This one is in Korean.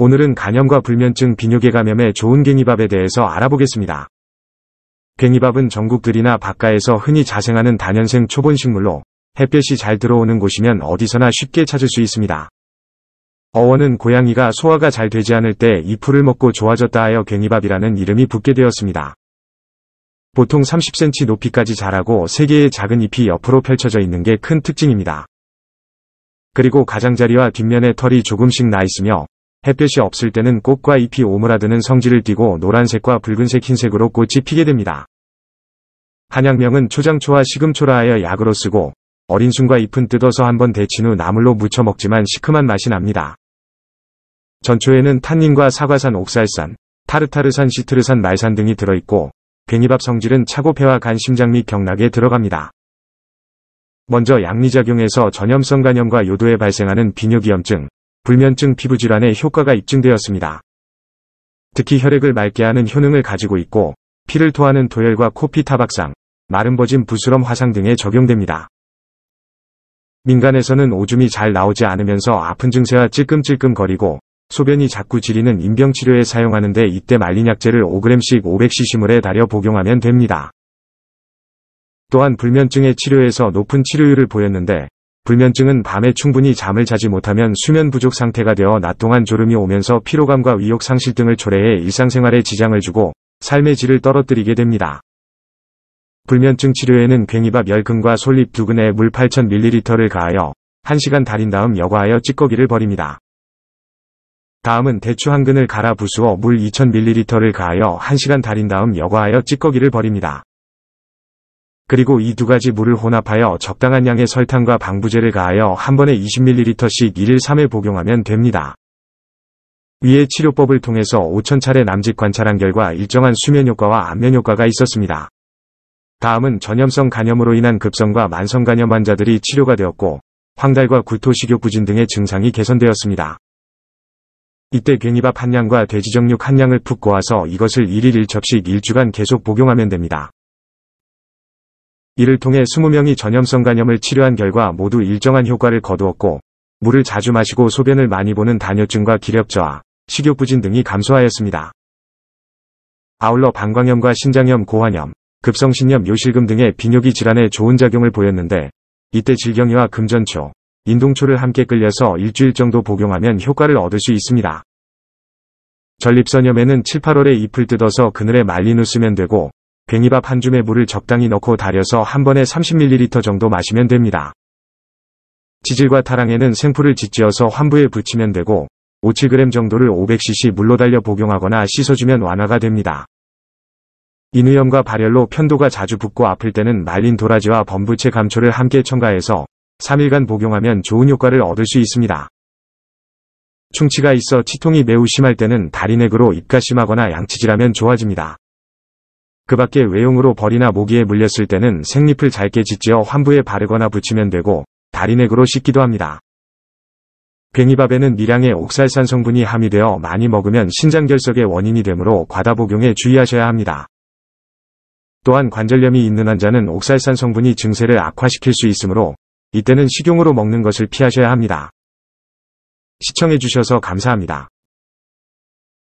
오늘은 간염과 불면증 비뇨계 감염에 좋은 갱이밥에 대해서 알아보겠습니다. 갱이밥은 전국들이나 바깥에서 흔히 자생하는 단연생 초본식물로 햇볕이 잘 들어오는 곳이면 어디서나 쉽게 찾을 수 있습니다. 어원은 고양이가 소화가 잘 되지 않을 때 이 풀을 먹고 좋아졌다 하여 갱이밥이라는 이름이 붙게 되었습니다. 보통 30cm 높이까지 자라고 3개의 작은 잎이 옆으로 펼쳐져 있는 게 큰 특징입니다. 그리고 가장자리와 뒷면에 털이 조금씩 나 있으며 햇볕이 없을 때는 꽃과 잎이 오므라드는 성질을 띠고 노란색과 붉은색 흰색으로 꽃이 피게 됩니다. 한약명은 초장초와 시금초라 하여 약으로 쓰고 어린 순과 잎은 뜯어서 한번 데친 후 나물로 무쳐 먹지만 시큼한 맛이 납니다. 전초에는 탄닌과 사과산, 옥살산, 타르타르산, 시트르산, 말산 등이 들어있고 괭이밥 성질은 차고 폐와 간, 심장 및 경락에 들어갑니다. 먼저 양리작용에서 전염성 간염과 요도에 발생하는 비뇨기염증, 불면증 피부 질환에 효과가 입증되었습니다. 특히 혈액을 맑게 하는 효능을 가지고 있고 피를 토하는 도혈과 코피 타박상, 마름버진 부스럼 화상 등에 적용됩니다. 민간에서는 오줌이 잘 나오지 않으면서 아픈 증세와 찔끔찔끔 거리고 소변이 자꾸 지리는 인병치료에 사용하는데 이때 말린약제를 5g씩 500cc물에 달여 복용하면 됩니다. 또한 불면증의 치료에서 높은 치료율을 보였는데 불면증은 밤에 충분히 잠을 자지 못하면 수면 부족 상태가 되어 낮 동안 졸음이 오면서 피로감과 의욕 상실 등을 초래해 일상생활에 지장을 주고 삶의 질을 떨어뜨리게 됩니다. 불면증 치료에는 괭이밥 1 열근과 솔잎 2근에물 8000ml를 가하여 1시간 달인 다음 여과하여 찌꺼기를 버립니다. 다음은 대추 한 근을 갈아 부수어 물 2000ml를 가하여 1시간 달인 다음 여과하여 찌꺼기를 버립니다. 그리고 이 두 가지 물을 혼합하여 적당한 양의 설탕과 방부제를 가하여 한 번에 20ml씩 1일 3회 복용하면 됩니다. 위의 치료법을 통해서 5천차례 남짓 관찰한 결과 일정한 수면 효과와 안면 효과가 있었습니다. 다음은 전염성 간염으로 인한 급성과 만성 간염 환자들이 치료가 되었고 황달과 구토식욕 부진 등의 증상이 개선되었습니다. 이때 괭이밥 한 양과 돼지정육 한 양을 푹고워서 이것을 1일 1접씩 1주간 계속 복용하면 됩니다. 이를 통해 20명이 전염성 간염을 치료한 결과 모두 일정한 효과를 거두었고 물을 자주 마시고 소변을 많이 보는 단뇨증과 기력 저하, 식욕 부진 등이 감소하였습니다. 아울러 방광염과 신장염, 고환염, 급성신염, 요실금 등의 비뇨기 질환에 좋은 작용을 보였는데 이때 질경이와 금전초, 인동초를 함께 끌려서 일주일 정도 복용하면 효과를 얻을 수 있습니다. 전립선염에는 7, 8월에 잎을 뜯어서 그늘에 말린 후 쓰면 되고 괭이밥 한 줌에 물을 적당히 넣고 달여서 한 번에 30ml 정도 마시면 됩니다. 지질과 타랑에는 생풀을 짓지어서 환부에 붙이면 되고 5-7g 정도를 500cc 물로 달려 복용하거나 씻어주면 완화가 됩니다. 인후염과 발열로 편도가 자주 붓고 아플 때는 말린 도라지와 범부채 감초를 함께 첨가해서 3일간 복용하면 좋은 효과를 얻을 수 있습니다. 충치가 있어 치통이 매우 심할 때는 다리내으로 입가심하거나 양치질하면 좋아집니다. 그 밖에 외용으로 벌이나 모기에 물렸을 때는 생잎을 잘게 짓지어 환부에 바르거나 붙이면 되고 다리넥으로 씻기도 합니다. 뱅이밥에는 미량의 옥살산 성분이 함유되어 많이 먹으면 신장결석의 원인이 되므로 과다 복용에 주의하셔야 합니다. 또한 관절염이 있는 환자는 옥살산 성분이 증세를 악화시킬 수 있으므로 이때는 식용으로 먹는 것을 피하셔야 합니다. 시청해주셔서 감사합니다.